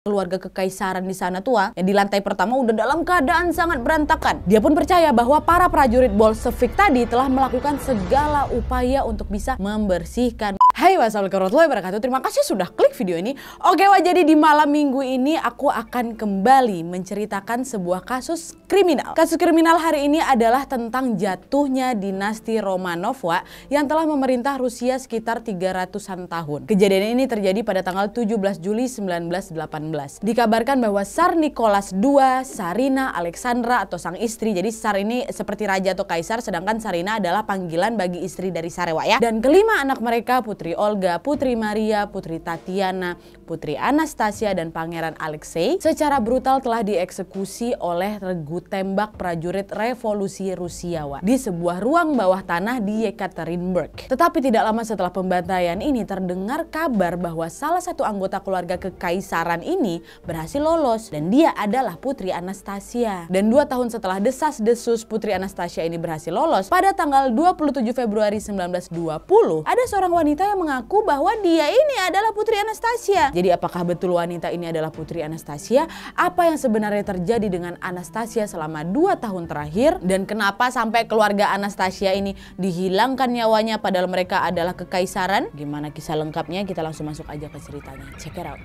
keluarga kekaisaran di sana tua yang di lantai pertama udah dalam keadaan sangat berantakan. Dia pun percaya bahwa para prajurit Bolshevik tadi telah melakukan segala upaya untuk bisa membersihkan Hai wassalamualaikum warahmatullahi wabarakatuh Terima kasih sudah klik video ini Oke wah jadi di malam minggu ini aku akan kembali menceritakan sebuah kasus kriminal Kasus kriminal hari ini adalah tentang jatuhnya dinasti Romanov wa Yang telah memerintah Rusia sekitar 300an tahun Kejadian ini terjadi pada tanggal 17 Juli 1918 Dikabarkan bahwa Tsar Nicholas II, Sarina, Alexandra atau sang istri Jadi Tsar ini seperti raja atau kaisar sedangkan Sarina adalah panggilan bagi istri dari Sarewa ya, ya Dan kelima anak mereka putri Putri Olga, Putri Maria, Putri Tatiana, Putri Anastasia, dan Pangeran Alexei secara brutal telah dieksekusi oleh regu tembak prajurit revolusi Rusiawa di sebuah ruang bawah tanah di Yekaterinburg. Tetapi tidak lama setelah pembantaian ini terdengar kabar bahwa salah satu anggota keluarga kekaisaran ini berhasil lolos dan dia adalah Putri Anastasia. Dan dua tahun setelah desas-desus Putri Anastasia ini berhasil lolos, pada tanggal 27 Februari 1920 ada seorang wanita yang mengaku bahwa dia ini adalah Putri Anastasia. Jadi apakah betul wanita ini adalah Putri Anastasia? Apa yang sebenarnya terjadi dengan Anastasia selama dua tahun terakhir? Dan kenapa sampai keluarga Anastasia ini dihilangkan nyawanya padahal mereka adalah kekaisaran? Gimana kisah lengkapnya? Kita langsung masuk aja ke ceritanya. Check it out.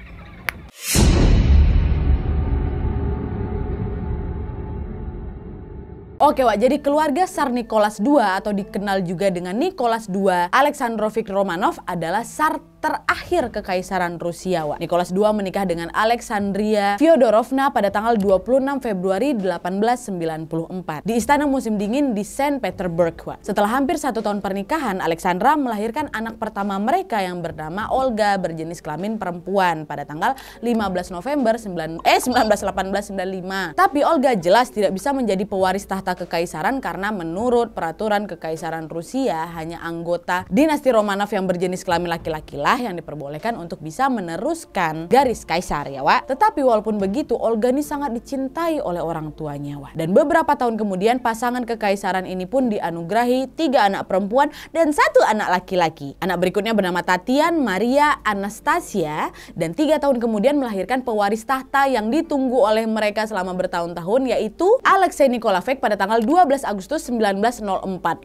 Oke Wak, jadi keluarga Tsar Nicholas II atau dikenal juga dengan Nicholas II Alexandrovich Romanov adalah Tsar terakhir kekaisaran Rusia. Wak. Nicholas II menikah dengan Alexandria Fyodorovna pada tanggal 26 Februari 1894 di Istana Musim Dingin di Saint Petersburg. Wak. Setelah hampir satu tahun pernikahan, Alexandra melahirkan anak pertama mereka yang bernama Olga berjenis kelamin perempuan pada tanggal 15 November 9, eh, 1918 Tapi Olga jelas tidak bisa menjadi pewaris tahta kekaisaran karena menurut peraturan kekaisaran Rusia hanya anggota dinasti Romanov yang berjenis kelamin laki-laki lah yang diperbolehkan untuk bisa meneruskan garis kaisar ya Wak. Tetapi walaupun begitu Olga ini sangat dicintai oleh orang tuanya Wak. Dan beberapa tahun kemudian pasangan kekaisaran ini pun dianugerahi tiga anak perempuan dan satu anak laki-laki. Anak berikutnya bernama Tatian Maria Anastasia dan tiga tahun kemudian melahirkan pewaris tahta yang ditunggu oleh mereka selama bertahun-tahun yaitu Alexei Nikolaevich pada tanggal 12 Agustus 1904.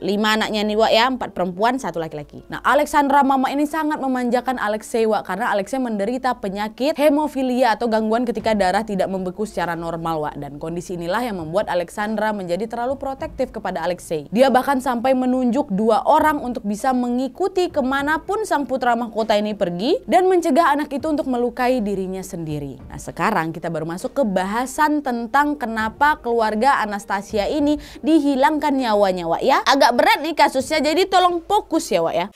Lima anaknya nih Wak ya, empat perempuan, satu laki-laki. Nah Alexandra Mama ini sangat memanjang memanjakan Alexei Wa karena Alexei menderita penyakit hemofilia atau gangguan ketika darah tidak membeku secara normal Wa dan kondisi inilah yang membuat Alexandra menjadi terlalu protektif kepada Alexei. Dia bahkan sampai menunjuk dua orang untuk bisa mengikuti kemanapun sang putra mahkota ini pergi dan mencegah anak itu untuk melukai dirinya sendiri. Nah sekarang kita baru masuk ke bahasan tentang kenapa keluarga Anastasia ini dihilangkan nyawanya Wak ya. Agak berat nih kasusnya jadi tolong fokus ya Wak ya.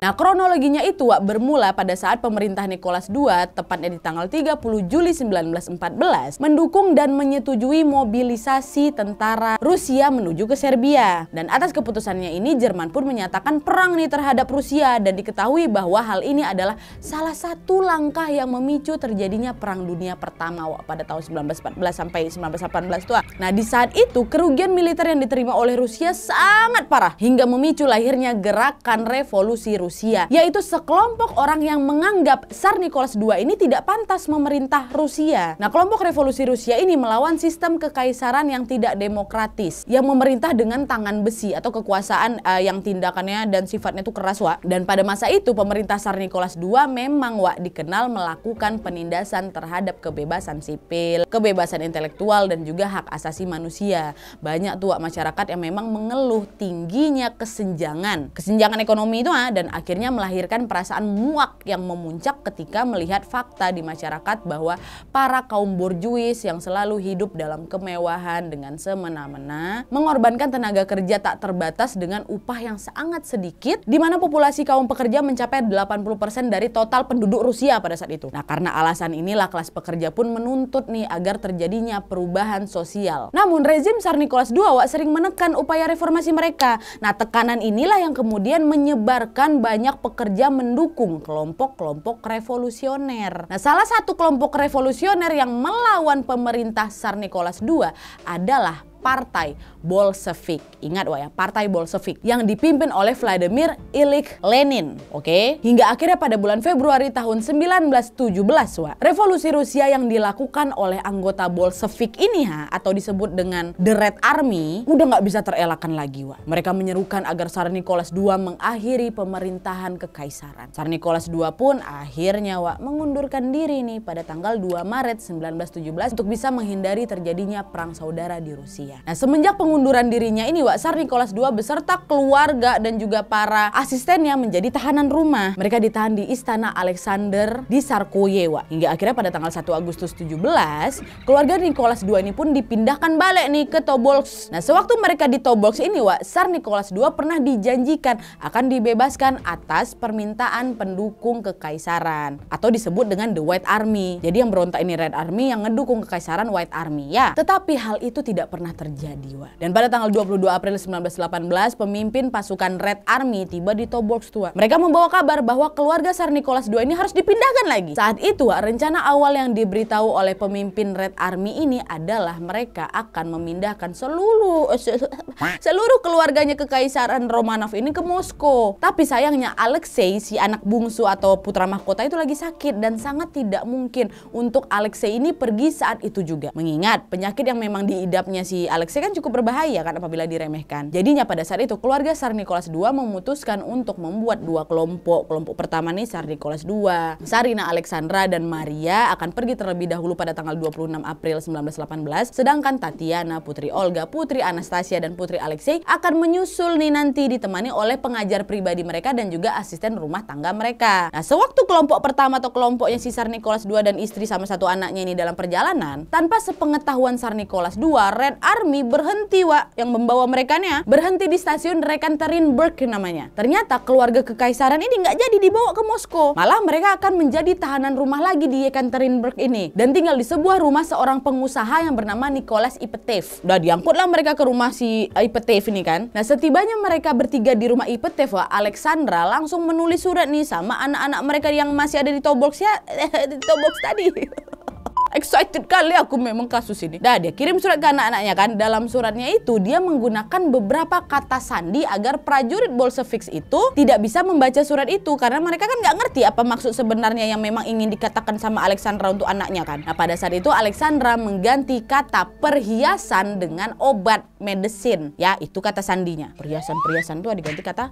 Nah, kronologinya itu Wak bermula pada saat pemerintah Nicholas II, tepatnya di tanggal 30 Juli 1914, mendukung dan menyetujui mobilisasi tentara Rusia menuju ke Serbia. Dan atas keputusannya ini, Jerman pun menyatakan perang nih terhadap Rusia dan diketahui bahwa hal ini adalah salah satu langkah yang memicu terjadinya Perang Dunia Pertama Wak pada tahun 1914 sampai 1918 tua. Nah, di saat itu kerugian militer yang diterima oleh Rusia sangat parah hingga memicu lahirnya gerakan revolusi Rusia Rusia, yaitu sekelompok orang yang menganggap Tsar Nicholas II ini tidak pantas memerintah Rusia. Nah, kelompok revolusi Rusia ini melawan sistem kekaisaran yang tidak demokratis, yang memerintah dengan tangan besi atau kekuasaan uh, yang tindakannya dan sifatnya itu keras, Wak. Dan pada masa itu pemerintah Tsar Nicholas II memang Wak dikenal melakukan penindasan terhadap kebebasan sipil, kebebasan intelektual dan juga hak asasi manusia. Banyak tuh masyarakat yang memang mengeluh tingginya kesenjangan, kesenjangan ekonomi itu ah dan akhirnya melahirkan perasaan muak yang memuncak ketika melihat fakta di masyarakat bahwa para kaum borjuis yang selalu hidup dalam kemewahan dengan semena-mena mengorbankan tenaga kerja tak terbatas dengan upah yang sangat sedikit di mana populasi kaum pekerja mencapai 80% dari total penduduk Rusia pada saat itu. Nah, karena alasan inilah kelas pekerja pun menuntut nih agar terjadinya perubahan sosial. Namun rezim Tsar Nicholas II sering menekan upaya reformasi mereka. Nah, tekanan inilah yang kemudian menyebarkan banyak pekerja mendukung kelompok-kelompok revolusioner. Nah, salah satu kelompok revolusioner yang melawan pemerintah Tsar Nicholas II adalah Partai Bolshevik. Ingat wah ya, Partai Bolshevik yang dipimpin oleh Vladimir Ilyich Lenin. Oke, okay? hingga akhirnya pada bulan Februari tahun 1917 wah, revolusi Rusia yang dilakukan oleh anggota Bolshevik ini ha atau disebut dengan The Red Army udah nggak bisa terelakkan lagi wah. Mereka menyerukan agar Tsar Nicholas II mengakhiri pemerintahan kekaisaran. Tsar Nicholas II pun akhirnya wah mengundurkan diri nih pada tanggal 2 Maret 1917 untuk bisa menghindari terjadinya perang saudara di Rusia. Iya. Nah, semenjak pengunduran dirinya ini Wak Sar Nicholas II beserta keluarga dan juga para asistennya menjadi tahanan rumah. Mereka ditahan di Istana Alexander di Sarkoye, Wak. Hingga akhirnya pada tanggal 1 Agustus 17, keluarga Nicholas II ini pun dipindahkan balik nih ke Tobolsk. Nah, sewaktu mereka di Tobolsk ini, Wak, Sar Nicholas II pernah dijanjikan akan dibebaskan atas permintaan pendukung kekaisaran atau disebut dengan The White Army. Jadi yang berontak ini Red Army, yang ngedukung kekaisaran White Army ya. Tetapi hal itu tidak pernah terjadi, Wak. Dan pada tanggal 22 April 1918, pemimpin pasukan Red Army tiba di Tobolsk, tua. Mereka membawa kabar bahwa keluarga Tsar Nicholas II ini harus dipindahkan lagi. Saat itu, Wak, rencana awal yang diberitahu oleh pemimpin Red Army ini adalah mereka akan memindahkan seluruh eh, seluruh keluarganya Kaisaran Romanov ini ke Moskow. Tapi sayangnya Alexei, si anak bungsu atau putra mahkota itu lagi sakit dan sangat tidak mungkin untuk Alexei ini pergi saat itu juga. Mengingat penyakit yang memang diidapnya si Alexei kan cukup berbahaya kan apabila diremehkan. Jadinya pada saat itu keluarga Tsar Nicholas II memutuskan untuk membuat dua kelompok. Kelompok pertama nih Tsar Nicholas II. Sarina Alexandra dan Maria akan pergi terlebih dahulu pada tanggal 26 April 1918, sedangkan Tatiana, Putri Olga, Putri Anastasia dan Putri Alexei akan menyusul nih nanti ditemani oleh pengajar pribadi mereka dan juga asisten rumah tangga mereka. Nah, sewaktu kelompok pertama atau kelompoknya si Tsar Nicholas II dan istri sama satu anaknya ini dalam perjalanan, tanpa sepengetahuan Tsar Nicholas II, Red Army Army berhenti, wa, yang membawa mereka merekanya. Berhenti di stasiun Rekaterinburg namanya. Ternyata keluarga kekaisaran ini nggak jadi dibawa ke Moskow. Malah mereka akan menjadi tahanan rumah lagi di Yekaterinburg ini. Dan tinggal di sebuah rumah seorang pengusaha yang bernama Nicholas Ipetev. Udah diangkutlah mereka ke rumah si eh, Ipetev ini kan. Nah setibanya mereka bertiga di rumah Ipetev, wa, Alexandra langsung menulis surat nih sama anak-anak mereka yang masih ada di tobox ya, di tobox tadi. excited kali aku memang kasus ini. Nah, dia kirim surat ke anak-anaknya kan. Dalam suratnya itu dia menggunakan beberapa kata sandi agar prajurit Bolshevik itu tidak bisa membaca surat itu karena mereka kan nggak ngerti apa maksud sebenarnya yang memang ingin dikatakan sama Alexandra untuk anaknya kan. Nah, pada saat itu Alexandra mengganti kata perhiasan dengan obat medicine. Ya, itu kata sandinya. Perhiasan-perhiasan itu diganti kata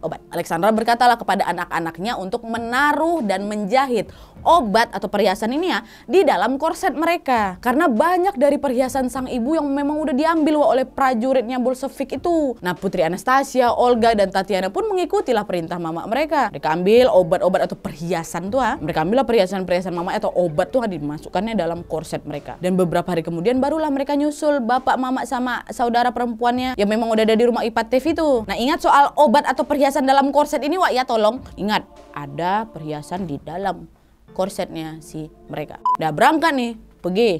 obat. Alexandra berkatalah kepada anak-anaknya untuk menaruh dan menjahit obat atau perhiasan ini ya di dalam korset mereka. Karena banyak dari perhiasan sang ibu yang memang udah diambil wah, oleh prajuritnya Bolshevik itu. Nah Putri Anastasia, Olga, dan Tatiana pun mengikutilah perintah mama mereka. Mereka ambil obat-obat atau perhiasan tuh ah. Mereka ambil perhiasan-perhiasan mama atau obat tuh ah, dimasukkannya dalam korset mereka. Dan beberapa hari kemudian barulah mereka nyusul bapak, mama, sama saudara perempuannya yang memang udah ada di rumah IPAT TV itu. Nah ingat soal obat atau perhiasan dalam korset ini wak ya tolong. Ingat ada perhiasan di dalam korsetnya si mereka. Udah berangkat nih, pergi.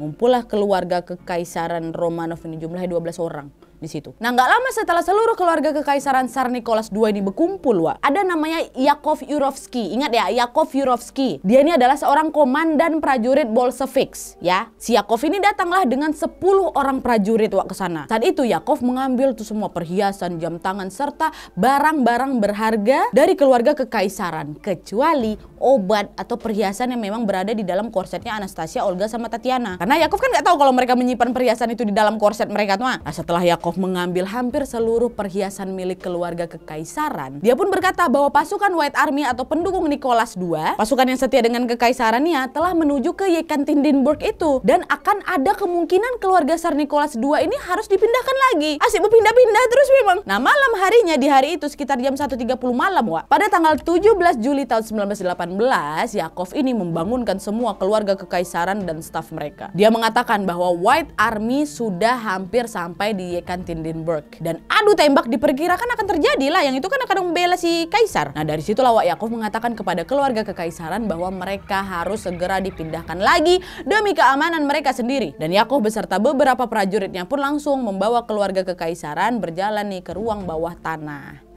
Ngumpullah keluarga kekaisaran Romanov ini jumlahnya 12 orang di situ. Nah nggak lama setelah seluruh keluarga kekaisaran Tsar Nicholas II ini berkumpul, wah, ada namanya Yakov Yurovsky. Ingat ya, Yakov Yurovsky. Dia ini adalah seorang komandan prajurit Bolsheviks, ya. Si Yakov ini datanglah dengan 10 orang prajurit, Wak, ke sana. Saat itu Yakov mengambil tuh semua perhiasan, jam tangan, serta barang-barang berharga dari keluarga kekaisaran, kecuali obat atau perhiasan yang memang berada di dalam korsetnya Anastasia, Olga, sama Tatiana. Karena Yakov kan nggak tahu kalau mereka menyimpan perhiasan itu di dalam korset mereka tuh. Nah setelah Yakov mengambil hampir seluruh perhiasan milik keluarga kekaisaran, dia pun berkata bahwa pasukan White Army atau pendukung Nicholas II, pasukan yang setia dengan kekaisarannya telah menuju ke Yekaterinburg itu dan akan ada kemungkinan keluarga Tsar Nicholas II ini harus dipindahkan lagi. Asik berpindah-pindah terus memang. Nah, malam harinya di hari itu sekitar jam 1.30 malam, Wak. Pada tanggal 17 Juli tahun 1918, Yakov ini membangunkan semua keluarga kekaisaran dan staf mereka. Dia mengatakan bahwa White Army sudah hampir sampai di Yekaterinburg pembelaan Hindenburg. Dan adu tembak diperkirakan akan terjadi lah, yang itu kan akan membela si kaisar. Nah dari situlah Wak Yakov mengatakan kepada keluarga kekaisaran bahwa mereka harus segera dipindahkan lagi demi keamanan mereka sendiri. Dan Yakov beserta beberapa prajuritnya pun langsung membawa keluarga kekaisaran berjalan nih ke ruang bawah tanah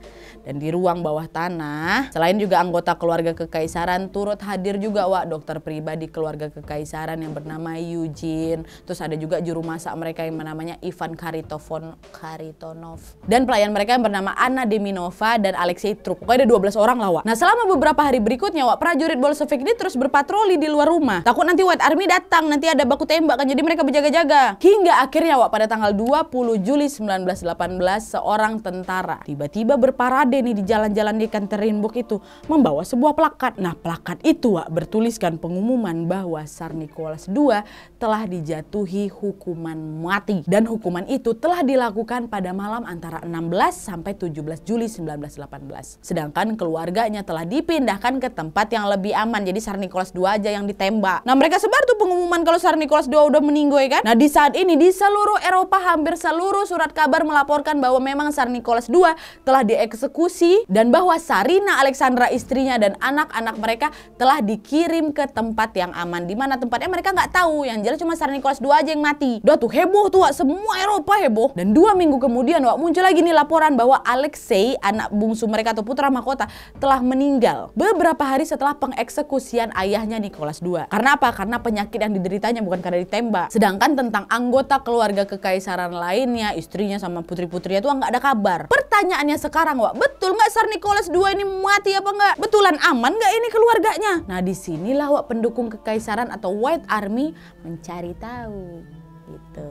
dan di ruang bawah tanah. Selain juga anggota keluarga kekaisaran turut hadir juga Wak dokter pribadi keluarga kekaisaran yang bernama Eugene. Terus ada juga juru masak mereka yang namanya Ivan Karitofon Karitonov dan pelayan mereka yang bernama Anna Deminova dan Alexei Truk, Pokoknya ada 12 orang lah Wak. Nah selama beberapa hari berikutnya Wak prajurit Bolshevik ini terus berpatroli di luar rumah. Takut nanti White Army datang, nanti ada baku tembak kan jadi mereka berjaga-jaga. Hingga akhirnya Wak pada tanggal 20 Juli 1918 seorang tentara tiba-tiba berparade Ade nih di jalan-jalan di Kanterinbok itu membawa sebuah plakat. Nah plakat itu Wak, bertuliskan pengumuman bahwa Sar Nicholas II telah dijatuhi hukuman mati. Dan hukuman itu telah dilakukan pada malam antara 16 sampai 17 Juli 1918. Sedangkan keluarganya telah dipindahkan ke tempat yang lebih aman. Jadi Sar Nicholas II aja yang ditembak. Nah mereka sebar tuh pengumuman kalau Sar Nicholas II udah meninggoy kan. Nah di saat ini di seluruh Eropa hampir seluruh surat kabar melaporkan bahwa memang Sar Nicholas II telah dieksekusi eksekusi dan bahwa Sarina Alexandra istrinya dan anak-anak mereka telah dikirim ke tempat yang aman di mana tempatnya mereka nggak tahu yang jelas cuma Sarah Nicholas dua aja yang mati udah tuh heboh tuh wak. semua Eropa heboh dan dua minggu kemudian wak, muncul lagi nih laporan bahwa Alexei anak bungsu mereka atau putra mahkota telah meninggal beberapa hari setelah pengeksekusian ayahnya Nicholas dua. karena apa? karena penyakit yang dideritanya bukan karena ditembak sedangkan tentang anggota keluarga kekaisaran lainnya istrinya sama putri-putrinya tuh nggak ada kabar pertanyaannya sekarang wak betul nggak Sar Nicholas II ini mati apa nggak? Betulan aman nggak ini keluarganya? Nah disinilah wak pendukung kekaisaran atau White Army mencari tahu gitu.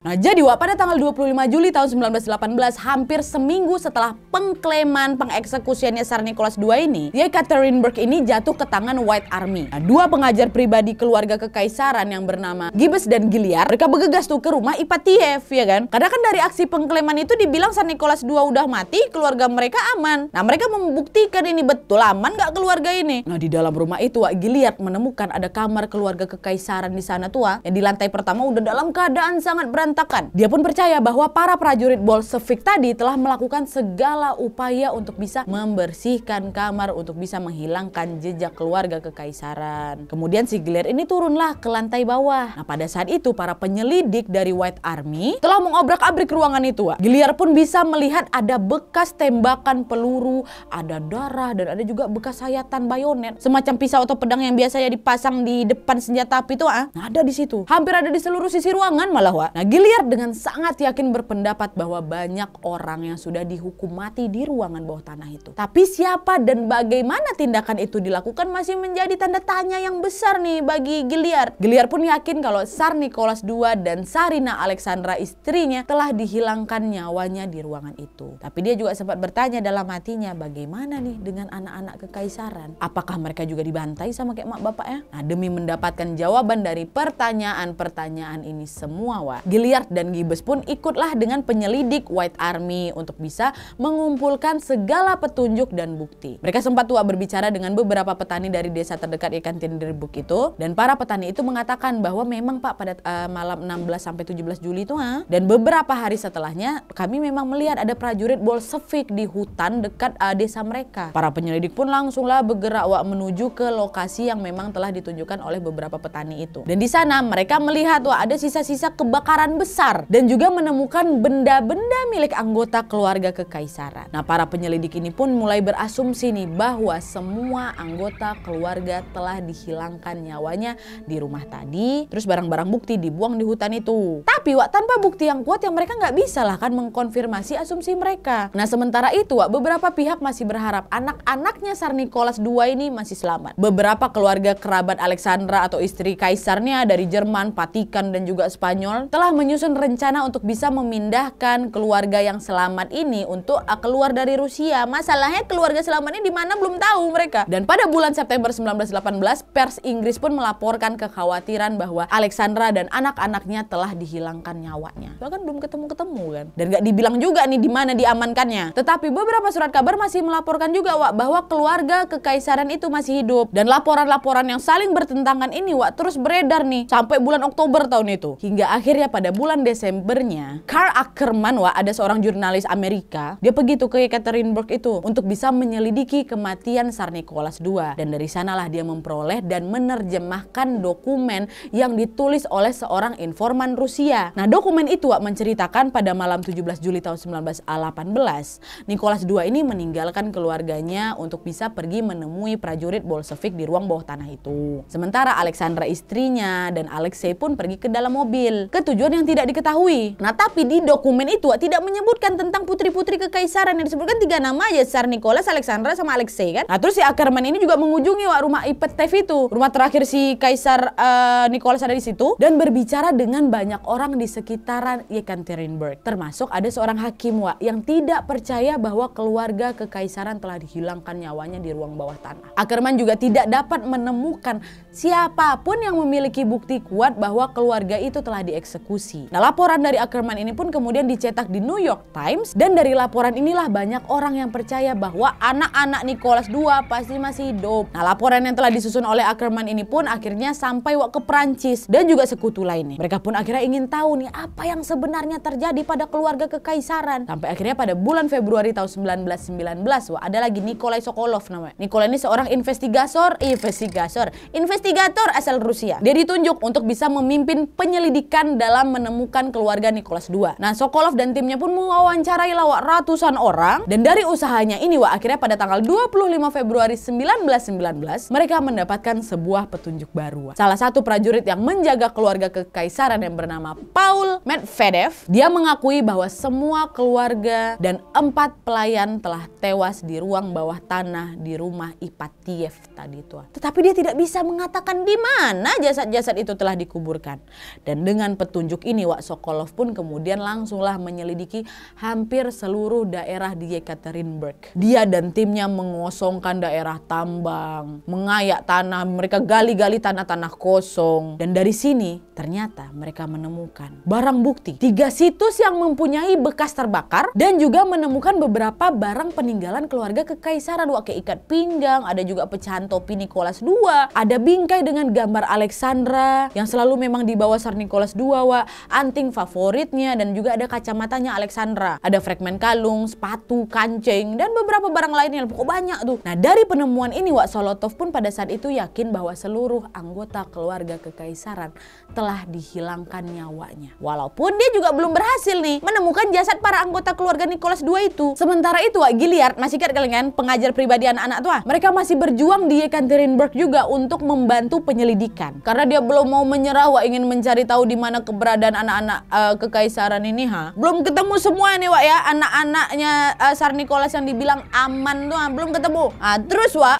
Nah, jadi wak pada tanggal 25 Juli tahun 1918, hampir seminggu setelah pengkleman pengeksekusiannya Sar Nicholas II ini, Yekaterinburg ini jatuh ke tangan White Army. Nah, dua pengajar pribadi keluarga kekaisaran yang bernama Gibbs dan Giliar, mereka bergegas tuh ke rumah Ipatiev, ya kan? Karena kan dari aksi pengkleman itu dibilang Sar Nicholas II udah mati, keluarga mereka aman. Nah, mereka membuktikan ini betul aman gak keluarga ini. Nah, di dalam rumah itu, Wak Giliar menemukan ada kamar keluarga kekaisaran di sana tua yang di lantai pertama udah dalam keadaan sangat berantakan berantakan. Dia pun percaya bahwa para prajurit Bolshevik tadi telah melakukan segala upaya untuk bisa membersihkan kamar untuk bisa menghilangkan jejak keluarga kekaisaran. Kemudian si Sigler ini turunlah ke lantai bawah. Nah pada saat itu para penyelidik dari White Army telah mengobrak-abrik ruangan itu. Giliar pun bisa melihat ada bekas tembakan peluru, ada darah dan ada juga bekas sayatan bayonet. Semacam pisau atau pedang yang biasanya dipasang di depan senjata api itu nah, ada di situ. Hampir ada di seluruh sisi ruangan malah, Wak. Nah, Hilliard dengan sangat yakin berpendapat bahwa banyak orang yang sudah dihukum mati di ruangan bawah tanah itu. Tapi siapa dan bagaimana tindakan itu dilakukan masih menjadi tanda tanya yang besar nih bagi Giliard. Giliard pun yakin kalau Tsar Nicholas II dan Sarina Alexandra istrinya telah dihilangkan nyawanya di ruangan itu. Tapi dia juga sempat bertanya dalam hatinya bagaimana nih dengan anak-anak kekaisaran? Apakah mereka juga dibantai sama kayak mak bapak ya? Nah demi mendapatkan jawaban dari pertanyaan-pertanyaan ini semua, Wak, Giliard Hilliard dan Gibbs pun ikutlah dengan penyelidik White Army untuk bisa mengumpulkan segala petunjuk dan bukti. Mereka sempat tua berbicara dengan beberapa petani dari desa terdekat ikan tinderbuk itu dan para petani itu mengatakan bahwa memang Pak pada uh, malam 16 sampai 17 Juli itu ha, ah, dan beberapa hari setelahnya kami memang melihat ada prajurit Bolshevik di hutan dekat uh, desa mereka. Para penyelidik pun langsunglah bergerak wak menuju ke lokasi yang memang telah ditunjukkan oleh beberapa petani itu. Dan di sana mereka melihat wah ada sisa-sisa kebakaran besar dan juga menemukan benda-benda milik anggota keluarga kekaisaran. Nah, para penyelidik ini pun mulai berasumsi nih bahwa semua anggota keluarga telah dihilangkan nyawanya di rumah tadi, terus barang-barang bukti dibuang di hutan itu. Tapi Wak tanpa bukti yang kuat yang mereka nggak bisa lah kan mengkonfirmasi asumsi mereka. Nah, sementara itu Wak beberapa pihak masih berharap anak-anaknya Sar Nicholas II ini masih selamat. Beberapa keluarga kerabat Alexandra atau istri kaisarnya dari Jerman, Patikan dan juga Spanyol telah menyusun rencana untuk bisa memindahkan keluarga yang selamat ini untuk ah, keluar dari Rusia. Masalahnya keluarga selamat ini di mana belum tahu mereka. Dan pada bulan September 1918, pers Inggris pun melaporkan kekhawatiran bahwa Alexandra dan anak-anaknya telah dihilangkan nyawanya. Bahkan belum ketemu-ketemu kan. Dan gak dibilang juga nih di mana diamankannya. Tetapi beberapa surat kabar masih melaporkan juga Wak bahwa keluarga kekaisaran itu masih hidup. Dan laporan-laporan yang saling bertentangan ini Wak terus beredar nih sampai bulan Oktober tahun itu. Hingga akhirnya pada bulan Desembernya, Carl Ackerman wah ada seorang jurnalis Amerika, dia pergi tuh ke Ekaterinburg itu untuk bisa menyelidiki kematian Tsar Nicholas II dan dari sanalah dia memperoleh dan menerjemahkan dokumen yang ditulis oleh seorang informan Rusia. Nah, dokumen itu wah menceritakan pada malam 17 Juli tahun 1918, Nicholas II ini meninggalkan keluarganya untuk bisa pergi menemui prajurit Bolshevik di ruang bawah tanah itu. Sementara Alexandra istrinya dan Alexei pun pergi ke dalam mobil Ketujuan yang tidak diketahui. Nah, tapi di dokumen itu tidak menyebutkan tentang putri-putri kekaisaran yang disebutkan tiga nama aja, Tsar Nicholas, Alexandra, sama Alexei kan. Nah, terus si Ackerman ini juga mengunjungi wak, rumah Ipetev itu, rumah terakhir si Kaisar uh, Nicholas ada di situ dan berbicara dengan banyak orang di sekitaran Yekaterinburg. Termasuk ada seorang hakim Wak yang tidak percaya bahwa keluarga kekaisaran telah dihilangkan nyawanya di ruang bawah tanah. Ackerman juga tidak dapat menemukan siapapun yang memiliki bukti kuat bahwa keluarga itu telah dieksekusi. Nah, laporan dari Ackerman ini pun kemudian dicetak di New York Times dan dari laporan inilah banyak orang yang percaya bahwa anak-anak Nicholas II pasti masih hidup. Nah, laporan yang telah disusun oleh Ackerman ini pun akhirnya sampai ke Perancis dan juga sekutu lainnya. Mereka pun akhirnya ingin tahu nih apa yang sebenarnya terjadi pada keluarga kekaisaran. Sampai akhirnya pada bulan Februari tahun 1919 wah ada lagi Nikolai Sokolov namanya. Nikolai ini seorang investigator, investigator, investigator investigator asal Rusia. Dia ditunjuk untuk bisa memimpin penyelidikan dalam menemukan keluarga Nicholas II. Nah, Sokolov dan timnya pun mewawancarai lawak ratusan orang dan dari usahanya ini wah akhirnya pada tanggal 25 Februari 1919 mereka mendapatkan sebuah petunjuk baru. Wak. Salah satu prajurit yang menjaga keluarga kekaisaran yang bernama Paul Medvedev, dia mengakui bahwa semua keluarga dan empat pelayan telah tewas di ruang bawah tanah di rumah Ipatiev tadi itu. Tetapi dia tidak bisa mengatakan mengatakan di mana jasad-jasad itu telah dikuburkan. Dan dengan petunjuk ini Wak Sokolov pun kemudian langsunglah menyelidiki hampir seluruh daerah di Yekaterinburg. Dia dan timnya mengosongkan daerah tambang, mengayak tanah, mereka gali-gali tanah-tanah kosong. Dan dari sini ternyata mereka menemukan barang bukti. Tiga situs yang mempunyai bekas terbakar dan juga menemukan beberapa barang peninggalan keluarga kekaisaran. wak ikat pinggang, ada juga pecahan topi Nicholas II, ada bingung bingkai dengan gambar Alexandra yang selalu memang dibawa Sir Nicholas II, Wa, anting favoritnya dan juga ada kacamatanya Alexandra. Ada fragmen kalung, sepatu, kancing, dan beberapa barang lainnya. Pokok banyak tuh. Nah dari penemuan ini Wak Solotov pun pada saat itu yakin bahwa seluruh anggota keluarga kekaisaran telah dihilangkan nyawanya. Walaupun dia juga belum berhasil nih menemukan jasad para anggota keluarga Nicholas II itu. Sementara itu Wak Giliard masih ingat kalian pengajar pribadi anak-anak tua. Ah. Mereka masih berjuang di Yekaterinburg juga untuk membuat membantu penyelidikan karena dia belum mau menyerah wa ingin mencari tahu di mana keberadaan anak-anak uh, kekaisaran ini ha belum ketemu semua nih wa ya anak-anaknya uh, Sar Nicholas yang dibilang aman tuh belum ketemu ah terus wa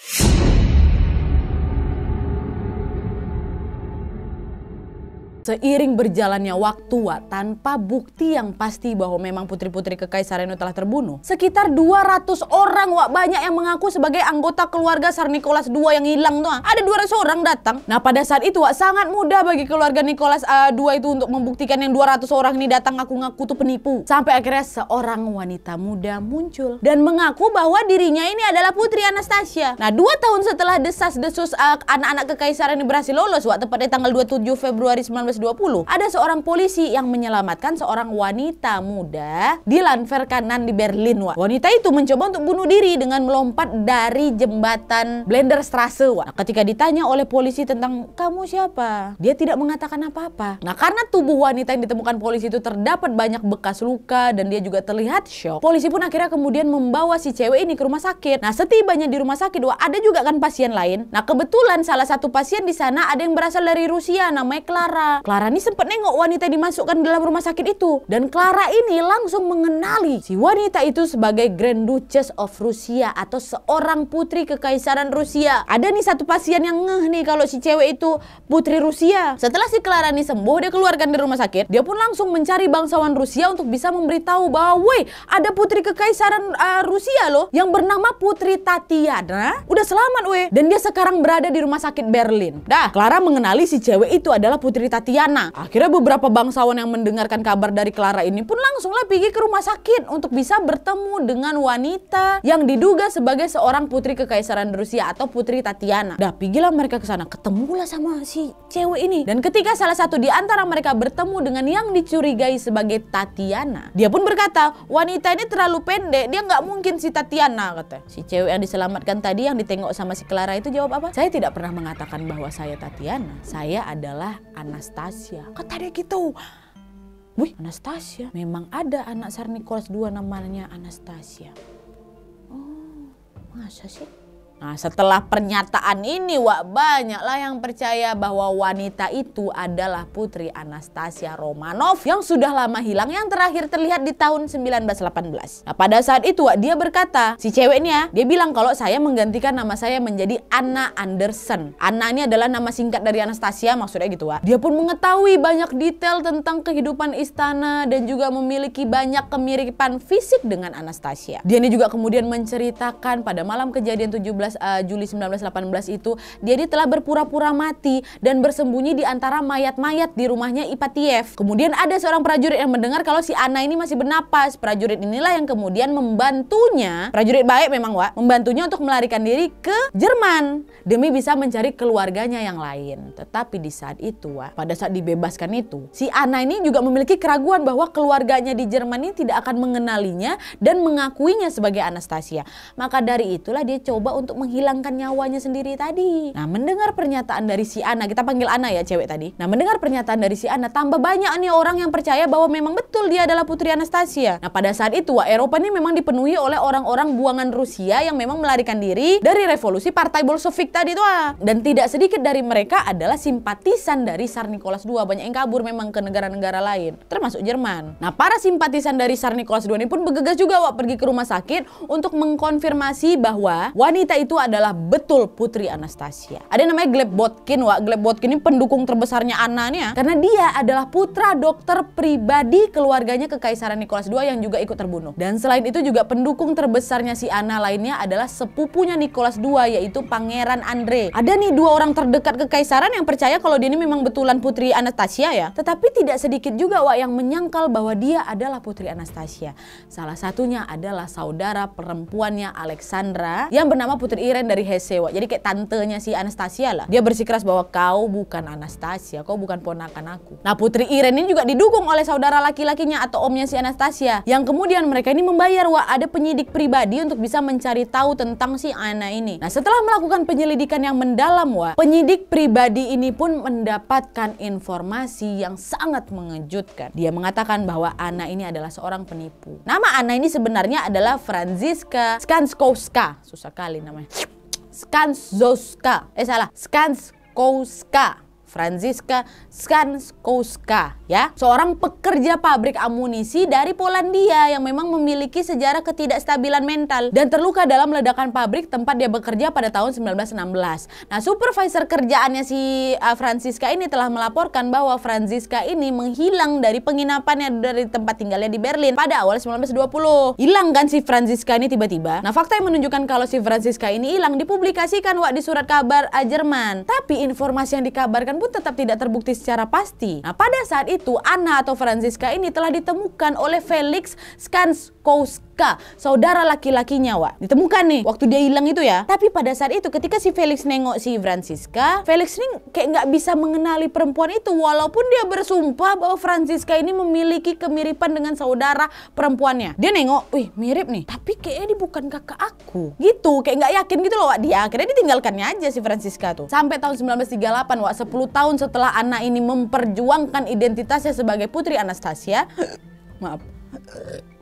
Seiring berjalannya waktu Wak, tanpa bukti yang pasti bahwa memang putri-putri kekaisaran itu telah terbunuh, sekitar 200 orang Wak banyak yang mengaku sebagai anggota keluarga Sar Nicholas II yang hilang tuh. Ada 200 orang datang. Nah pada saat itu Wak sangat mudah bagi keluarga Nicholas uh, eh, II itu untuk membuktikan yang 200 orang ini datang ngaku-ngaku tuh penipu. Sampai akhirnya seorang wanita muda muncul dan mengaku bahwa dirinya ini adalah putri Anastasia. Nah dua tahun setelah desas-desus eh, anak-anak uh, kekaisaran ini berhasil lolos Wak, tepatnya tanggal 27 Februari 19 1920, ada seorang polisi yang menyelamatkan seorang wanita muda di Lanfer kanan di Berlin, Wak. Wanita itu mencoba untuk bunuh diri dengan melompat dari jembatan Blender Wak. Nah, ketika ditanya oleh polisi tentang kamu siapa, dia tidak mengatakan apa-apa. Nah, karena tubuh wanita yang ditemukan polisi itu terdapat banyak bekas luka dan dia juga terlihat shock, polisi pun akhirnya kemudian membawa si cewek ini ke rumah sakit. Nah, setibanya di rumah sakit, Wak, ada juga kan pasien lain. Nah, kebetulan salah satu pasien di sana ada yang berasal dari Rusia namanya Clara. Clara. ini sempat nengok wanita dimasukkan dalam rumah sakit itu dan Clara ini langsung mengenali si wanita itu sebagai Grand Duchess of Rusia atau seorang putri kekaisaran Rusia. Ada nih satu pasien yang ngeh nih kalau si cewek itu putri Rusia. Setelah si Clara ini sembuh dia keluarkan dari rumah sakit, dia pun langsung mencari bangsawan Rusia untuk bisa memberitahu bahwa woi, ada putri kekaisaran uh, eh, Rusia loh yang bernama Putri Tatiana udah selamat weh dan dia sekarang berada di rumah sakit Berlin. Dah, Clara mengenali si cewek itu adalah Putri Tatiana Tatiana. Akhirnya beberapa bangsawan yang mendengarkan kabar dari Clara ini pun langsunglah pergi ke rumah sakit untuk bisa bertemu dengan wanita yang diduga sebagai seorang putri kekaisaran Rusia atau putri Tatiana. Dah pergilah mereka ke sana, ketemulah sama si cewek ini. Dan ketika salah satu di antara mereka bertemu dengan yang dicurigai sebagai Tatiana, dia pun berkata, wanita ini terlalu pendek, dia nggak mungkin si Tatiana kata. Si cewek yang diselamatkan tadi yang ditengok sama si Clara itu jawab apa? Saya tidak pernah mengatakan bahwa saya Tatiana, saya adalah Anastasia. Anastasia kata dia gitu wih Anastasia memang ada anak Sarnikolas dua 2 namanya Anastasia oh masa sih Nah, setelah pernyataan ini, Wak, banyaklah yang percaya bahwa wanita itu adalah putri Anastasia Romanov yang sudah lama hilang yang terakhir terlihat di tahun 1918. Nah, pada saat itu, Wak, dia berkata, si ceweknya, ya, dia bilang kalau saya menggantikan nama saya menjadi Anna Anderson. Anna ini adalah nama singkat dari Anastasia, maksudnya gitu, Wak. Dia pun mengetahui banyak detail tentang kehidupan istana dan juga memiliki banyak kemiripan fisik dengan Anastasia. Dia ini juga kemudian menceritakan pada malam kejadian 17 uh, Juli 1918 itu dia telah berpura-pura mati dan bersembunyi di antara mayat-mayat di rumahnya Ipatiev. Kemudian ada seorang prajurit yang mendengar kalau si Anna ini masih bernapas. Prajurit inilah yang kemudian membantunya, prajurit baik memang Wak, membantunya untuk melarikan diri ke Jerman demi bisa mencari keluarganya yang lain. Tetapi di saat itu Wak, pada saat dibebaskan itu, si Anna ini juga memiliki keraguan bahwa keluarganya di Jerman ini tidak akan mengenalinya dan mengakuinya sebagai Anastasia. Maka dari itulah dia coba untuk menghilangkan nyawanya sendiri tadi. Nah, mendengar pernyataan dari si Ana, kita panggil Ana ya cewek tadi. Nah, mendengar pernyataan dari si Ana, tambah banyak nih orang yang percaya bahwa memang betul dia adalah putri Anastasia. Nah, pada saat itu Eropa ini memang dipenuhi oleh orang-orang buangan Rusia yang memang melarikan diri dari revolusi Partai Bolshevik tadi tuh. Ah. Dan tidak sedikit dari mereka adalah simpatisan dari Tsar Nicholas II. Banyak yang kabur memang ke negara-negara lain, termasuk Jerman. Nah, para simpatisan dari Tsar Nicholas II ini pun bergegas juga wak pergi ke rumah sakit untuk mengkonfirmasi bahwa wanita itu itu adalah betul Putri Anastasia. Ada yang namanya Gleb Botkin, Wak. Gleb Botkin ini pendukung terbesarnya Anna nih ya. Karena dia adalah putra dokter pribadi keluarganya Kekaisaran Nicholas II yang juga ikut terbunuh. Dan selain itu juga pendukung terbesarnya si Anna lainnya adalah sepupunya Nicholas II yaitu Pangeran Andre. Ada nih dua orang terdekat Kekaisaran yang percaya kalau dia ini memang betulan Putri Anastasia ya. Tetapi tidak sedikit juga Wak yang menyangkal bahwa dia adalah Putri Anastasia. Salah satunya adalah saudara perempuannya Alexandra yang bernama Putri Iren dari Hesewa. Jadi kayak tantenya si Anastasia lah. Dia bersikeras bahwa kau bukan Anastasia, kau bukan ponakan aku. Nah Putri Iren ini juga didukung oleh saudara laki-lakinya atau omnya si Anastasia. Yang kemudian mereka ini membayar wah ada penyidik pribadi untuk bisa mencari tahu tentang si Ana ini. Nah setelah melakukan penyelidikan yang mendalam wah penyidik pribadi ini pun mendapatkan informasi yang sangat mengejutkan. Dia mengatakan bahwa Ana ini adalah seorang penipu. Nama Ana ini sebenarnya adalah Franziska Skanskowska. Susah kali namanya namanya eh salah Skanskouska Franziska Skanskowska ya, seorang pekerja pabrik amunisi dari Polandia yang memang memiliki sejarah ketidakstabilan mental dan terluka dalam ledakan pabrik tempat dia bekerja pada tahun 1916. Nah, supervisor kerjaannya si uh, Franziska ini telah melaporkan bahwa Franziska ini menghilang dari penginapannya dari tempat tinggalnya di Berlin pada awal 1920. Hilang kan si Franziska ini tiba-tiba. Nah, fakta yang menunjukkan kalau si Franziska ini hilang dipublikasikan Wak di surat kabar eh, Jerman. Tapi informasi yang dikabarkan tersebut tetap tidak terbukti secara pasti. Nah, pada saat itu Anna atau Francisca ini telah ditemukan oleh Felix Skanskowski saudara laki-lakinya Wak ditemukan nih waktu dia hilang itu ya tapi pada saat itu ketika si Felix nengok si Francisca Felix ini kayak nggak bisa mengenali perempuan itu walaupun dia bersumpah bahwa Francisca ini memiliki kemiripan dengan saudara perempuannya dia nengok wih mirip nih tapi kayaknya ini bukan kakak aku gitu kayak nggak yakin gitu loh Wak dia akhirnya ditinggalkannya aja si Francisca tuh sampai tahun 1938 Wak 10 tahun setelah anak ini memperjuangkan identitasnya sebagai putri Anastasia maaf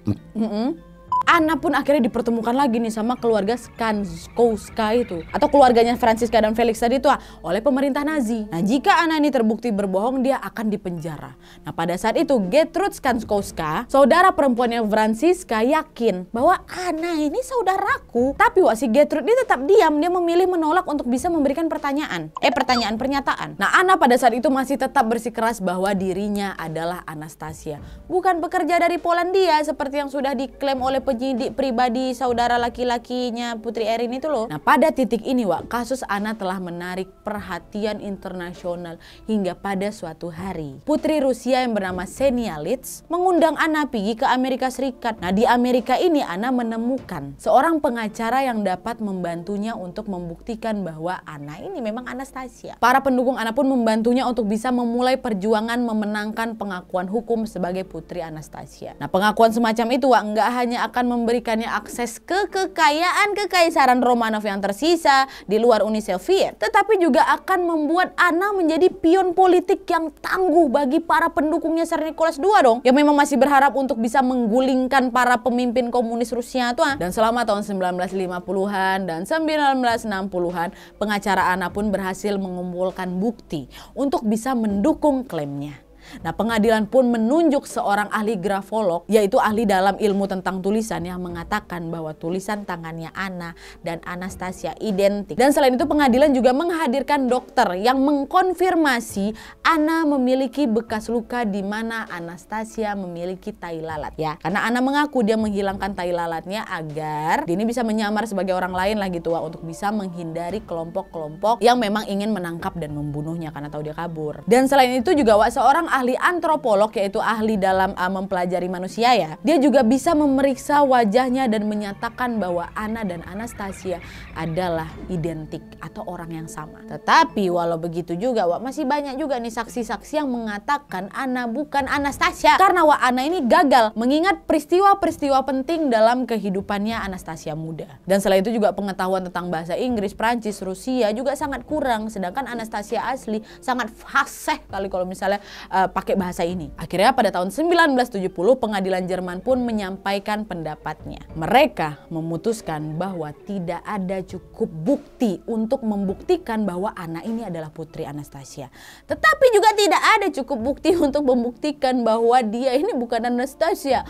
mm -mm. Anna pun akhirnya dipertemukan lagi nih sama keluarga Skanskowska itu atau keluarganya Francisca dan Felix tadi itu ah, oleh pemerintah Nazi. Nah jika Anna ini terbukti berbohong dia akan dipenjara. Nah pada saat itu Gertrude Skanskowska saudara perempuannya Francisca yakin bahwa Ana ini saudaraku. Tapi wah si Gertrude ini tetap diam dia memilih menolak untuk bisa memberikan pertanyaan. Eh pertanyaan pernyataan. Nah Ana pada saat itu masih tetap bersikeras bahwa dirinya adalah Anastasia bukan pekerja dari Polandia seperti yang sudah diklaim oleh penyidik pribadi saudara laki-lakinya Putri Erin itu loh. Nah pada titik ini Wak, kasus Ana telah menarik perhatian internasional hingga pada suatu hari. Putri Rusia yang bernama Xenia Litz mengundang Ana pergi ke Amerika Serikat. Nah di Amerika ini Ana menemukan seorang pengacara yang dapat membantunya untuk membuktikan bahwa Ana ini memang Anastasia. Para pendukung Ana pun membantunya untuk bisa memulai perjuangan memenangkan pengakuan hukum sebagai putri Anastasia. Nah pengakuan semacam itu Wak nggak hanya akan memberikannya akses ke kekayaan kekaisaran Romanov yang tersisa di luar Uni Soviet, tetapi juga akan membuat Anna menjadi pion politik yang tangguh bagi para pendukungnya Tsar Nicholas II dong, yang memang masih berharap untuk bisa menggulingkan para pemimpin komunis Rusia itu. Ah. Dan selama tahun 1950-an dan 1960-an, pengacara Anna pun berhasil mengumpulkan bukti untuk bisa mendukung klaimnya. Nah, pengadilan pun menunjuk seorang ahli grafolog, yaitu ahli dalam ilmu tentang tulisan yang mengatakan bahwa tulisan tangannya Ana dan Anastasia identik. Dan selain itu pengadilan juga menghadirkan dokter yang mengkonfirmasi Ana memiliki bekas luka di mana Anastasia memiliki tai lalat ya. Karena Ana mengaku dia menghilangkan tai lalatnya agar Dini bisa menyamar sebagai orang lain lah gitu untuk bisa menghindari kelompok-kelompok yang memang ingin menangkap dan membunuhnya karena tahu dia kabur. Dan selain itu juga seorang ahli antropolog yaitu ahli dalam uh, mempelajari manusia ya, dia juga bisa memeriksa wajahnya dan menyatakan bahwa Ana dan Anastasia adalah identik atau orang yang sama. Tetapi walau begitu juga Wak masih banyak juga nih saksi-saksi yang mengatakan Ana bukan Anastasia karena Wak Ana ini gagal mengingat peristiwa-peristiwa penting dalam kehidupannya Anastasia muda. Dan selain itu juga pengetahuan tentang bahasa Inggris, Prancis, Rusia juga sangat kurang sedangkan Anastasia asli sangat fasih kali kalau misalnya uh, pakai bahasa ini. Akhirnya pada tahun 1970 pengadilan Jerman pun menyampaikan pendapatnya. Mereka memutuskan bahwa tidak ada cukup bukti untuk membuktikan bahwa anak ini adalah putri Anastasia. Tetapi juga tidak ada cukup bukti untuk membuktikan bahwa dia ini bukan Anastasia.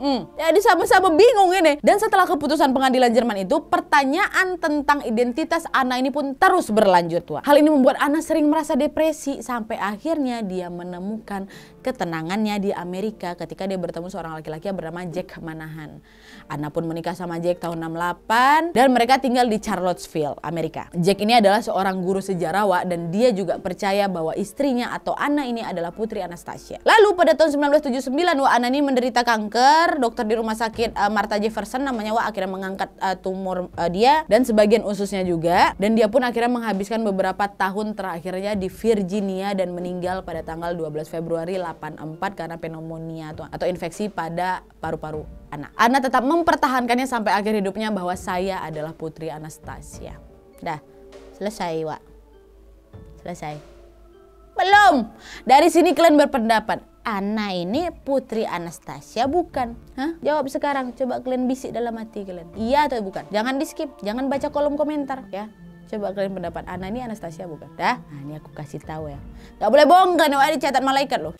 Mm. Jadi ya, sama-sama bingung ini. Dan setelah keputusan pengadilan Jerman itu, pertanyaan tentang identitas Ana ini pun terus berlanjut. Wah. Hal ini membuat Ana sering merasa depresi sampai akhirnya dia menemukan ketenangannya di Amerika ketika dia bertemu seorang laki-laki yang bernama Jack Manahan. Anna pun menikah sama Jack tahun 68 dan mereka tinggal di Charlottesville, Amerika. Jack ini adalah seorang guru sejarawan dan dia juga percaya bahwa istrinya atau Anna ini adalah putri Anastasia. Lalu pada tahun 1979 Wak Anna ini menderita kanker, dokter di rumah sakit uh, Martha Jefferson namanya Wak akhirnya mengangkat uh, tumor uh, dia dan sebagian ususnya juga dan dia pun akhirnya menghabiskan beberapa tahun terakhirnya di Virginia dan meninggal pada tanggal 12 Februari 84 karena pneumonia atau, atau infeksi pada paru-paru anak. Ana tetap mempertahankannya sampai akhir hidupnya bahwa saya adalah putri Anastasia. Dah, selesai, Wak. Selesai. Belum. Dari sini kalian berpendapat, Ana ini putri Anastasia bukan? Hah? Jawab sekarang, coba kalian bisik dalam hati kalian. Iya atau bukan? Jangan di skip, jangan baca kolom komentar ya. Coba kalian pendapat Ana ini Anastasia bukan? Dah, nah, ini aku kasih tahu ya. Gak boleh bohong kan, wah ini catat malaikat loh.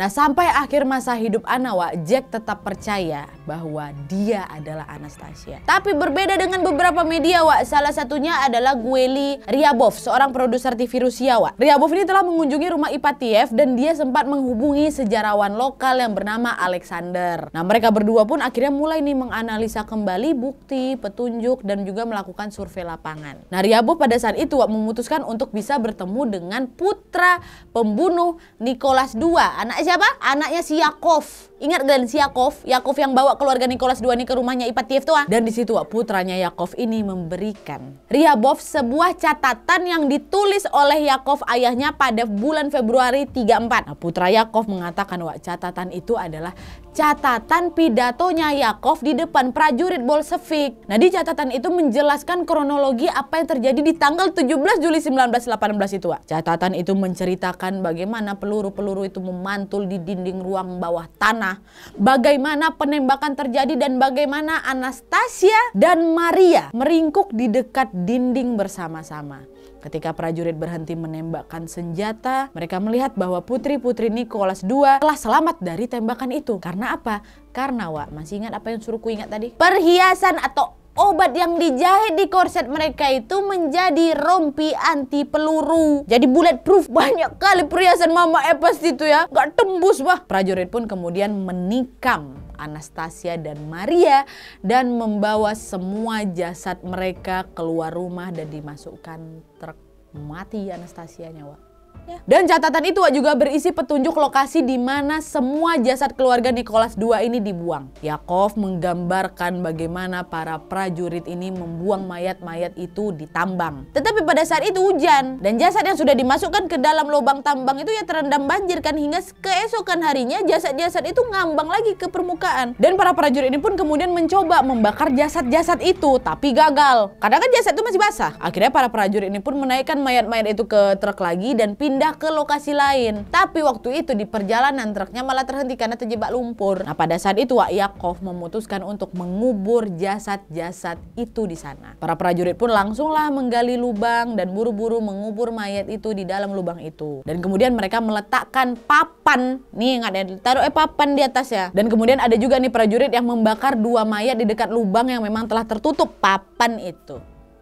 Nah sampai akhir masa hidup Anawa, Jack tetap percaya bahwa dia adalah Anastasia. Tapi berbeda dengan beberapa media, Wak. Salah satunya adalah Gueli Ryabov, seorang produser TV Rusia, Wak. Ryabov ini telah mengunjungi rumah Ipatiev dan dia sempat menghubungi sejarawan lokal yang bernama Alexander. Nah mereka berdua pun akhirnya mulai nih menganalisa kembali bukti, petunjuk, dan juga melakukan survei lapangan. Nah Ryabov pada saat itu Wak, memutuskan untuk bisa bertemu dengan putra pembunuh Nicholas II, anak siapa? Anaknya si Yakov. Ingat kalian si Yakov? Yakov yang bawa keluarga Nikolas II ini ke rumahnya Ipatiev tuh. Ah? Dan di situ ah, putranya Yakov ini memberikan Riabov sebuah catatan yang ditulis oleh Yakov ayahnya pada bulan Februari 34. Nah, putra Yakov mengatakan wak catatan itu adalah catatan pidatonya Yakov di depan prajurit Bolshevik. Nah, di catatan itu menjelaskan kronologi apa yang terjadi di tanggal 17 Juli 1918 itu. Catatan itu menceritakan bagaimana peluru-peluru itu memantul di dinding ruang bawah tanah, bagaimana penembakan terjadi dan bagaimana Anastasia dan Maria meringkuk di dekat dinding bersama-sama. Ketika prajurit berhenti menembakkan senjata, mereka melihat bahwa putri-putri Nikolas II telah selamat dari tembakan itu. Karena apa? Karena, Wak, masih ingat apa yang suruh ku ingat tadi? Perhiasan atau obat yang dijahit di korset mereka itu menjadi rompi anti peluru. Jadi bulletproof banyak kali perhiasan Mama Epas itu ya. Gak tembus bah. Prajurit pun kemudian menikam Anastasia dan Maria dan membawa semua jasad mereka keluar rumah dan dimasukkan truk mati Anastasianya, Wak. Iya. Dan catatan itu juga berisi petunjuk lokasi di mana semua jasad keluarga Nicholas II ini dibuang. Yakov menggambarkan bagaimana para prajurit ini membuang mayat-mayat itu di tambang. Tetapi pada saat itu hujan dan jasad yang sudah dimasukkan ke dalam lubang tambang itu ya terendam banjir kan hingga keesokan harinya jasad-jasad itu ngambang lagi ke permukaan. Dan para prajurit ini pun kemudian mencoba membakar jasad-jasad itu tapi gagal. Karena kan jasad itu masih basah. Akhirnya para prajurit ini pun menaikkan mayat-mayat itu ke truk lagi dan pindah pindah ke lokasi lain. Tapi waktu itu di perjalanan truknya malah terhenti karena terjebak lumpur. Nah pada saat itu Wak Yakov memutuskan untuk mengubur jasad-jasad itu di sana. Para prajurit pun langsunglah menggali lubang dan buru-buru mengubur mayat itu di dalam lubang itu. Dan kemudian mereka meletakkan papan, nih nggak ada ya, taruh eh papan di atas ya. Dan kemudian ada juga nih prajurit yang membakar dua mayat di dekat lubang yang memang telah tertutup papan itu.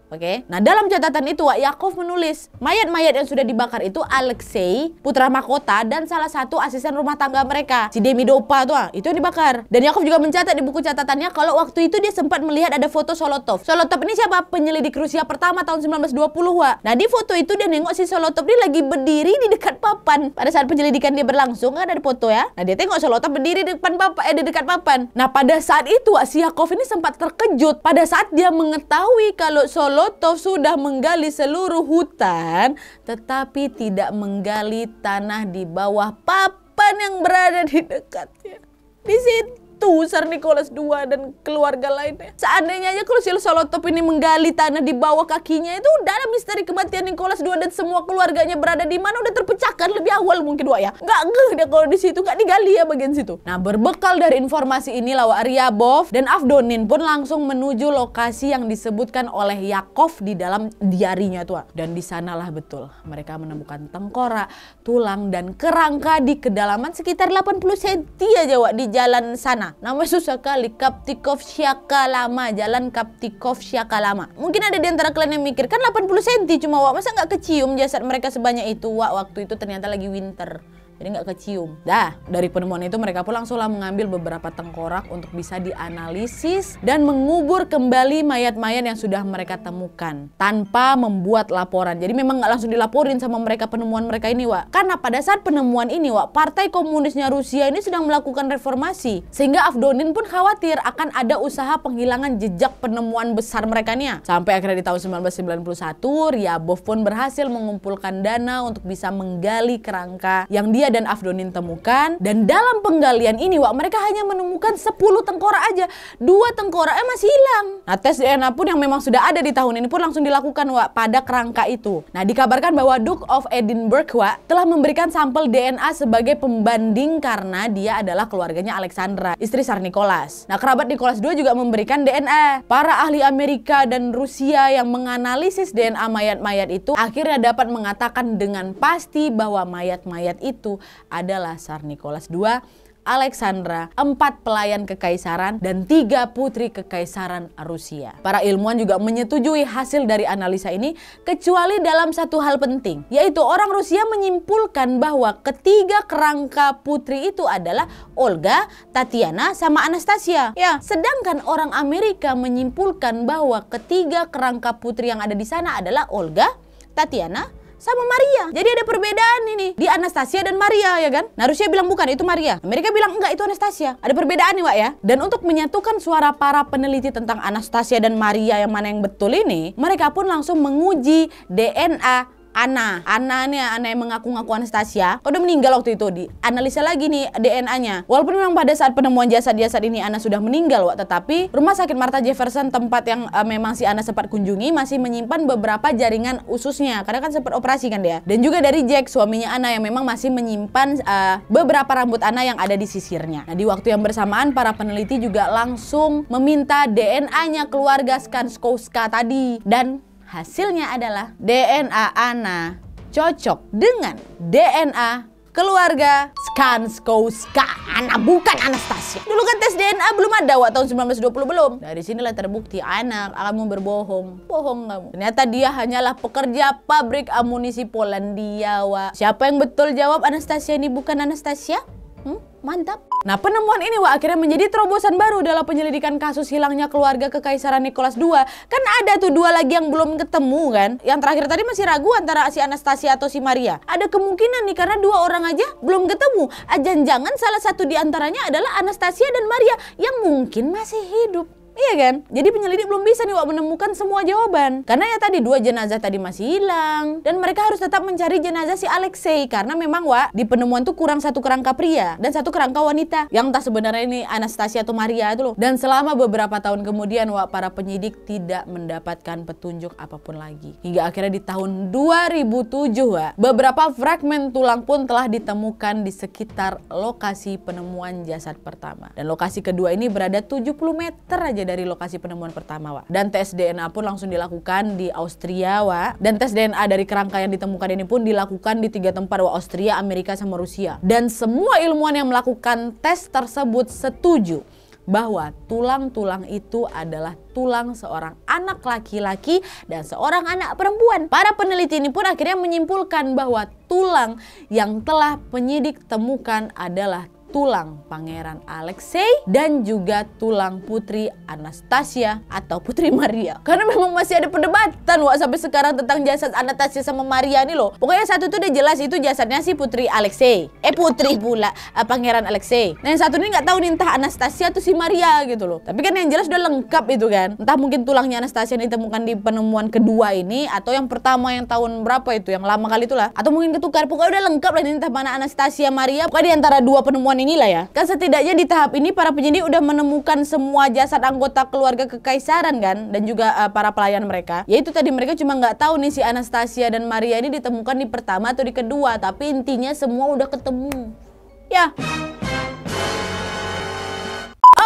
Oke. Okay? Nah, dalam catatan itu Wak Yakov menulis, mayat-mayat yang sudah dibakar itu Alexei, putra mahkota dan salah satu asisten rumah tangga mereka, si Demidopa tuh, ah, itu yang dibakar. Dan Yakov juga mencatat di buku catatannya kalau waktu itu dia sempat melihat ada foto Solotov. Solotov ini siapa? Penyelidik Rusia pertama tahun 1920, Wak. Nah, di foto itu dia nengok si Solotov dia lagi berdiri di dekat papan. Pada saat penyelidikan dia berlangsung kan ada foto ya. Nah, dia tengok Solotov berdiri di depan papan eh di dekat papan. Nah, pada saat itu Wak, si Yakov ini sempat terkejut pada saat dia mengetahui kalau Solotov Molotov sudah menggali seluruh hutan tetapi tidak menggali tanah di bawah papan yang berada di dekatnya. Di situ itu Sir Nicholas II dan keluarga lainnya. Seandainya aja Lucius Solotop ini menggali tanah di bawah kakinya itu udah ada misteri kematian Nicholas II dan semua keluarganya berada di mana udah terpecahkan lebih awal mungkin dua ya. Nggak ngeh deh kalau di situ nggak digali ya bagian situ. Nah berbekal dari informasi ini lawa Bov dan Afdonin pun langsung menuju lokasi yang disebutkan oleh Yakov di dalam diarinya tuh. Dan di sanalah betul mereka menemukan tengkorak, tulang dan kerangka di kedalaman sekitar 80 cm aja Wak, di jalan sana Nah, namanya susah kali. Kaptikov Syakalama, Jalan Kaptikov Syakalama. Mungkin ada di antara kalian yang mikir, kan 80 cm cuma wak, masa nggak kecium jasad mereka sebanyak itu? Wak, waktu itu ternyata lagi winter jadi nggak kecium. Dah, dari penemuan itu mereka pun langsunglah mengambil beberapa tengkorak untuk bisa dianalisis dan mengubur kembali mayat-mayat yang sudah mereka temukan tanpa membuat laporan. Jadi memang nggak langsung dilaporin sama mereka penemuan mereka ini, Wak. Karena pada saat penemuan ini, Wak, Partai Komunisnya Rusia ini sedang melakukan reformasi. Sehingga Afdonin pun khawatir akan ada usaha penghilangan jejak penemuan besar mereka nih. Ya. Sampai akhirnya di tahun 1991, Ryabov pun berhasil mengumpulkan dana untuk bisa menggali kerangka yang dia dan Afdonin temukan dan dalam penggalian ini Wak mereka hanya menemukan 10 tengkorak aja. Dua tengkoraknya masih hilang. Nah, tes DNA pun yang memang sudah ada di tahun ini pun langsung dilakukan Wak pada kerangka itu. Nah, dikabarkan bahwa Duke of Edinburgh Wak telah memberikan sampel DNA sebagai pembanding karena dia adalah keluarganya Alexandra, istri Sar Nicholas. Nah, kerabat Nicholas II juga memberikan DNA. Para ahli Amerika dan Rusia yang menganalisis DNA mayat-mayat itu akhirnya dapat mengatakan dengan pasti bahwa mayat-mayat itu adalah Tsar Nicholas II, Alexandra, empat pelayan kekaisaran, dan tiga putri kekaisaran Rusia. Para ilmuwan juga menyetujui hasil dari analisa ini, kecuali dalam satu hal penting, yaitu orang Rusia menyimpulkan bahwa ketiga kerangka putri itu adalah Olga, Tatiana, sama Anastasia. Ya, sedangkan orang Amerika menyimpulkan bahwa ketiga kerangka putri yang ada di sana adalah Olga, Tatiana, sama Maria. Jadi ada perbedaan ini di Anastasia dan Maria ya kan? Nah Rusia bilang bukan itu Maria. Amerika bilang enggak itu Anastasia. Ada perbedaan nih Wak ya. Dan untuk menyatukan suara para peneliti tentang Anastasia dan Maria yang mana yang betul ini, mereka pun langsung menguji DNA Ana. Ana nih Ana yang mengaku-ngaku Anastasia. Udah meninggal waktu itu di analisa lagi nih DNA-nya. Walaupun memang pada saat penemuan jasad-jasad ini Ana sudah meninggal, Wak, tetapi rumah sakit Martha Jefferson tempat yang uh, memang si Ana sempat kunjungi masih menyimpan beberapa jaringan ususnya karena kan sempat operasi kan dia. Dan juga dari Jack suaminya Ana yang memang masih menyimpan uh, beberapa rambut Ana yang ada di sisirnya. Nah, di waktu yang bersamaan para peneliti juga langsung meminta DNA-nya keluarga Skanskowska tadi dan Hasilnya adalah DNA Ana cocok dengan DNA keluarga Skanskowska. Ana bukan Anastasia. Dulu kan tes DNA belum ada waktu tahun 1920 belum. Dari sinilah terbukti anak kamu berbohong. Bohong kamu. Ternyata dia hanyalah pekerja pabrik amunisi Polandia wa Siapa yang betul jawab Anastasia ini bukan Anastasia? Hmm? Mantap. Nah, penemuan ini wah akhirnya menjadi terobosan baru dalam penyelidikan kasus hilangnya keluarga kekaisaran Nicholas II. Kan ada tuh dua lagi yang belum ketemu kan? Yang terakhir tadi masih ragu antara si Anastasia atau si Maria. Ada kemungkinan nih karena dua orang aja belum ketemu. Ah, jangan-jangan salah satu di antaranya adalah Anastasia dan Maria yang mungkin masih hidup. Iya kan? Jadi penyelidik belum bisa nih Wak menemukan semua jawaban. Karena ya tadi dua jenazah tadi masih hilang dan mereka harus tetap mencari jenazah si Alexei karena memang Wak di penemuan tuh kurang satu kerangka pria dan satu kerangka wanita yang entah sebenarnya ini Anastasia atau Maria itu loh. Dan selama beberapa tahun kemudian Wak para penyidik tidak mendapatkan petunjuk apapun lagi. Hingga akhirnya di tahun 2007 Wak, beberapa fragmen tulang pun telah ditemukan di sekitar lokasi penemuan jasad pertama. Dan lokasi kedua ini berada 70 meter aja dari lokasi penemuan pertama, Wak. Dan tes DNA pun langsung dilakukan di Austria, Wak. Dan tes DNA dari kerangka yang ditemukan ini pun dilakukan di tiga tempat, Wak. Austria, Amerika, sama Rusia. Dan semua ilmuwan yang melakukan tes tersebut setuju bahwa tulang-tulang itu adalah tulang seorang anak laki-laki dan seorang anak perempuan. Para peneliti ini pun akhirnya menyimpulkan bahwa tulang yang telah penyidik temukan adalah tulang Pangeran Alexei dan juga tulang putri Anastasia atau putri Maria. Karena memang masih ada perdebatan wah sampai sekarang tentang jasad Anastasia sama Maria nih loh. Pokoknya satu tuh udah jelas itu jasadnya si putri Alexei. Eh putri pula eh, Pangeran Alexei. Nah yang satu ini nggak tahu nih entah Anastasia atau si Maria gitu loh. Tapi kan yang jelas udah lengkap itu kan. Entah mungkin tulangnya Anastasia yang ditemukan di penemuan kedua ini atau yang pertama yang tahun berapa itu yang lama kali itulah atau mungkin ketukar pokoknya udah lengkap lah ini entah mana Anastasia Maria pokoknya di antara dua penemuan tahun inilah ya. Kan setidaknya di tahap ini para penyidik udah menemukan semua jasad anggota keluarga kekaisaran kan dan juga uh, para pelayan mereka. Yaitu tadi mereka cuma nggak tahu nih si Anastasia dan Maria ini ditemukan di pertama atau di kedua, tapi intinya semua udah ketemu. Ya.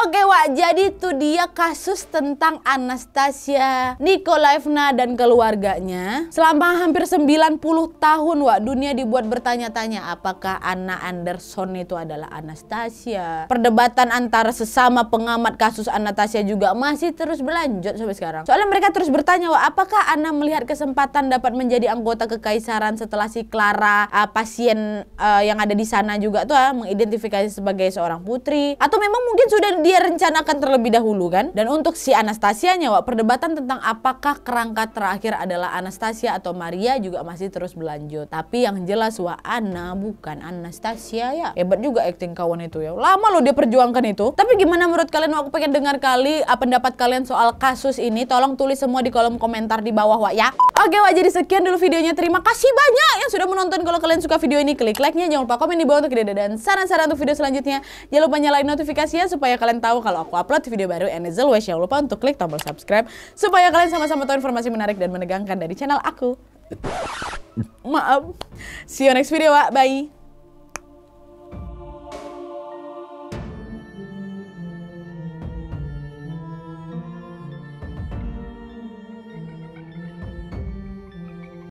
Oke Wak, jadi itu dia kasus tentang Anastasia Nikolaevna dan keluarganya. Selama hampir 90 tahun Wak, dunia dibuat bertanya-tanya apakah Anna Anderson itu adalah Anastasia. Perdebatan antara sesama pengamat kasus Anastasia juga masih terus berlanjut sampai sekarang. Soalnya mereka terus bertanya Wak, apakah Anna melihat kesempatan dapat menjadi anggota kekaisaran setelah si Clara uh, pasien uh, yang ada di sana juga tuh uh, mengidentifikasi sebagai seorang putri atau memang mungkin sudah di dia rencanakan terlebih dahulu kan. Dan untuk si Anastasia nyawa perdebatan tentang apakah kerangka terakhir adalah Anastasia atau Maria juga masih terus berlanjut. Tapi yang jelas wah Ana bukan Anastasia ya. Hebat juga acting kawan itu ya. Lama loh dia perjuangkan itu. Tapi gimana menurut kalian? aku pengen dengar kali ah, pendapat kalian soal kasus ini. Tolong tulis semua di kolom komentar di bawah wah ya. Oke wa, jadi sekian dulu videonya. Terima kasih banyak yang sudah menonton. Kalau kalian suka video ini, klik like-nya. Jangan lupa komen di bawah untuk ide dan saran-saran untuk video selanjutnya. Jangan lupa nyalain notifikasinya supaya kalian tahu kalau aku upload video baru and as always jangan lupa untuk klik tombol subscribe supaya kalian sama-sama tahu informasi menarik dan menegangkan dari channel aku. Maaf. See you next video, Wak. Bye.